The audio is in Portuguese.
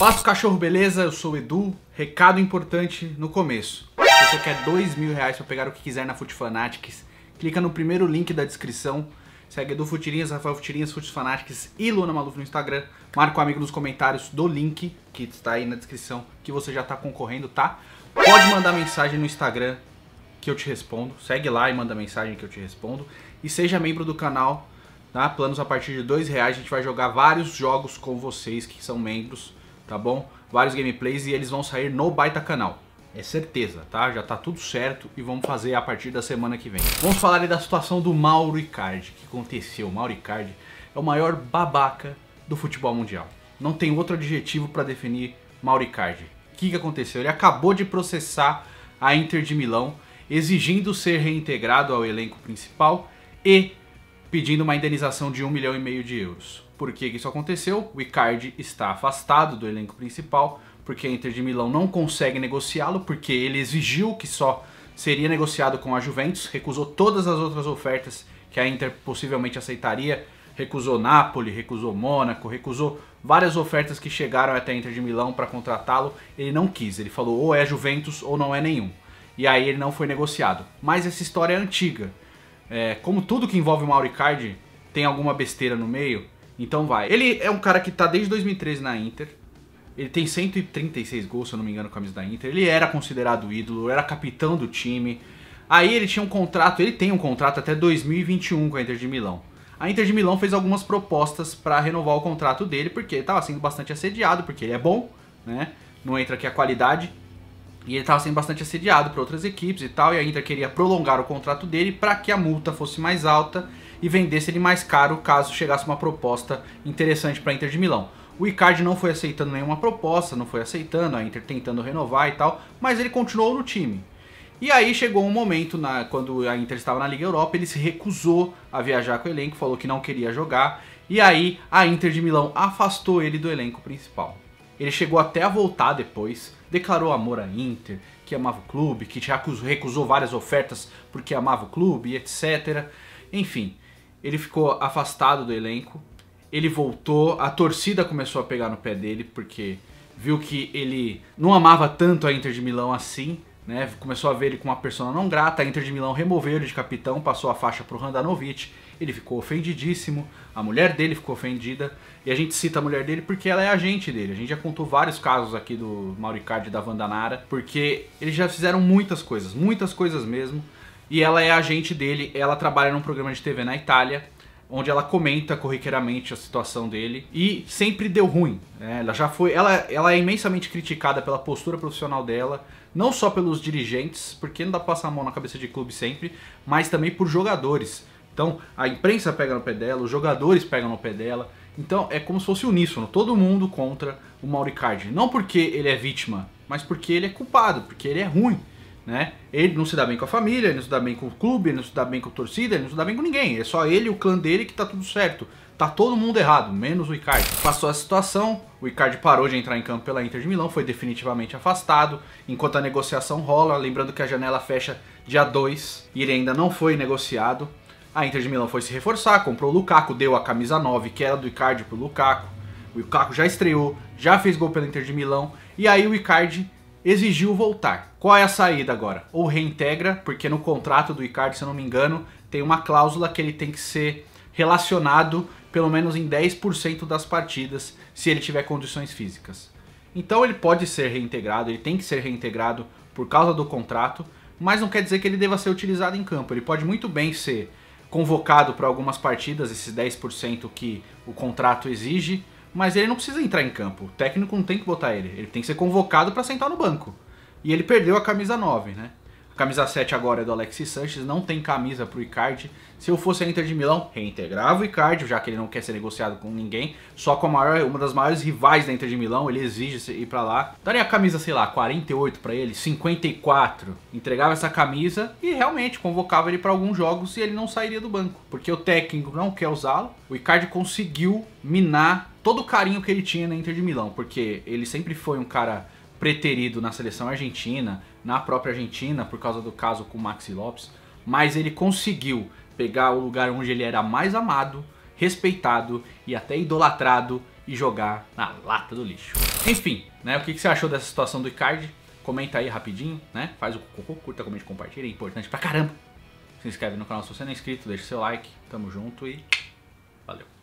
Papo Cachorro Beleza, eu sou o Edu. Recado importante no começo. Se você quer dois mil reais pra pegar o que quiser na Fute Fanatics, clica no primeiro link da descrição. Segue Edu Futirinhas, Rafael Futirinhas, Fute Fanatics e Luna Maluf no Instagram. Marca o amigo nos comentários do link, que está aí na descrição, que você já tá concorrendo, tá? Pode mandar mensagem no Instagram que eu te respondo. Segue lá e manda mensagem que eu te respondo. E seja membro do canal, tá? Planos a partir de dois reais, a gente vai jogar vários jogos com vocês que são membros tá bom? Vários gameplays e eles vão sair no baita canal. É certeza, tá? Já tá tudo certo e vamos fazer a partir da semana que vem. Vamos falar da situação do Mauro Icardi, que aconteceu. O Mauro Icardi é o maior babaca do futebol mundial. Não tem outro adjetivo para definir Mauro Icardi. O que, que aconteceu? Ele acabou de processar a Inter de Milão, exigindo ser reintegrado ao elenco principal e pedindo uma indenização de 1 milhão e meio de euros por que isso aconteceu. O Icardi está afastado do elenco principal, porque a Inter de Milão não consegue negociá-lo, porque ele exigiu que só seria negociado com a Juventus, recusou todas as outras ofertas que a Inter possivelmente aceitaria, recusou Napoli, recusou Mônaco, recusou várias ofertas que chegaram até a Inter de Milão para contratá-lo, ele não quis, ele falou ou é Juventus ou não é nenhum. E aí ele não foi negociado. Mas essa história é antiga. É, como tudo que envolve o Mauricardi tem alguma besteira no meio, então vai. Ele é um cara que tá desde 2013 na Inter. Ele tem 136 gols, se eu não me engano, com a camisa da Inter. Ele era considerado ídolo, era capitão do time. Aí ele tinha um contrato, ele tem um contrato até 2021 com a Inter de Milão. A Inter de Milão fez algumas propostas para renovar o contrato dele, porque ele estava sendo bastante assediado, porque ele é bom, né? Não entra aqui a qualidade. E ele estava sendo bastante assediado por outras equipes e tal, e a Inter queria prolongar o contrato dele para que a multa fosse mais alta e vendesse ele mais caro caso chegasse uma proposta interessante para a Inter de Milão. O Icardi não foi aceitando nenhuma proposta, não foi aceitando, a Inter tentando renovar e tal, mas ele continuou no time. E aí chegou um momento, na, quando a Inter estava na Liga Europa, ele se recusou a viajar com o elenco, falou que não queria jogar, e aí a Inter de Milão afastou ele do elenco principal. Ele chegou até a voltar depois, declarou amor à Inter, que amava o clube, que já recusou várias ofertas porque amava o clube, etc. Enfim, ele ficou afastado do elenco, ele voltou, a torcida começou a pegar no pé dele, porque viu que ele não amava tanto a Inter de Milão assim, né? Começou a ver ele com uma pessoa não grata, a Inter de Milão removeu ele de capitão, passou a faixa pro Randanovic, ele ficou ofendidíssimo, a mulher dele ficou ofendida, e a gente cita a mulher dele porque ela é agente dele. A gente já contou vários casos aqui do Mauricard e da Vandanara, porque eles já fizeram muitas coisas, muitas coisas mesmo. E ela é agente dele, ela trabalha num programa de TV na Itália, onde ela comenta corriqueiramente a situação dele e sempre deu ruim. Né? Ela já foi, ela, ela é imensamente criticada pela postura profissional dela, não só pelos dirigentes, porque não dá pra passar a mão na cabeça de clube sempre, mas também por jogadores. Então a imprensa pega no pé dela, os jogadores pegam no pé dela. Então é como se fosse uníssono, todo mundo contra o Mauricard. Não porque ele é vítima, mas porque ele é culpado, porque ele é ruim. Né? Ele não se dá bem com a família, ele não se dá bem com o clube, ele não se dá bem com a torcida, ele não se dá bem com ninguém. É só ele e o clã dele que tá tudo certo. Tá todo mundo errado, menos o Icardi. Passou a situação, o Icardi parou de entrar em campo pela Inter de Milão, foi definitivamente afastado, enquanto a negociação rola, lembrando que a janela fecha dia 2 e ele ainda não foi negociado. A Inter de Milão foi se reforçar, comprou o Lukaku, deu a camisa 9, que era do Icardi pro Lukaku. O Lukaku já estreou, já fez gol pela Inter de Milão, e aí o Icardi exigiu voltar. Qual é a saída agora? Ou reintegra, porque no contrato do Icardi, se eu não me engano, tem uma cláusula que ele tem que ser relacionado pelo menos em 10% das partidas se ele tiver condições físicas. Então ele pode ser reintegrado, ele tem que ser reintegrado por causa do contrato, mas não quer dizer que ele deva ser utilizado em campo. Ele pode muito bem ser convocado para algumas partidas, esses 10% que o contrato exige, mas ele não precisa entrar em campo. O técnico não tem que botar ele. Ele tem que ser convocado para sentar no banco. E ele perdeu a camisa 9, né? A camisa 7 agora é do Alexis Sanches, não tem camisa pro Icardi. Se eu fosse a Inter de Milão, reintegrava o Icardi, já que ele não quer ser negociado com ninguém. Só com a maior, uma das maiores rivais da Inter de Milão, ele exige ir para lá. Daria a camisa, sei lá, 48 para ele, 54. Entregava essa camisa e realmente convocava ele para alguns jogos e ele não sairia do banco. Porque o técnico não quer usá-lo. O Icardi conseguiu minar todo o carinho que ele tinha na Inter de Milão, porque ele sempre foi um cara preterido na seleção argentina, na própria Argentina, por causa do caso com o Maxi Lopes, mas ele conseguiu pegar o lugar onde ele era mais amado, respeitado e até idolatrado e jogar na lata do lixo. Enfim, né, o que, que você achou dessa situação do Icardi? Comenta aí rapidinho, né? Faz o cocô, curta, comente, compartilha, é importante pra caramba. Se inscreve no canal se você não é inscrito, deixa seu like, tamo junto e valeu.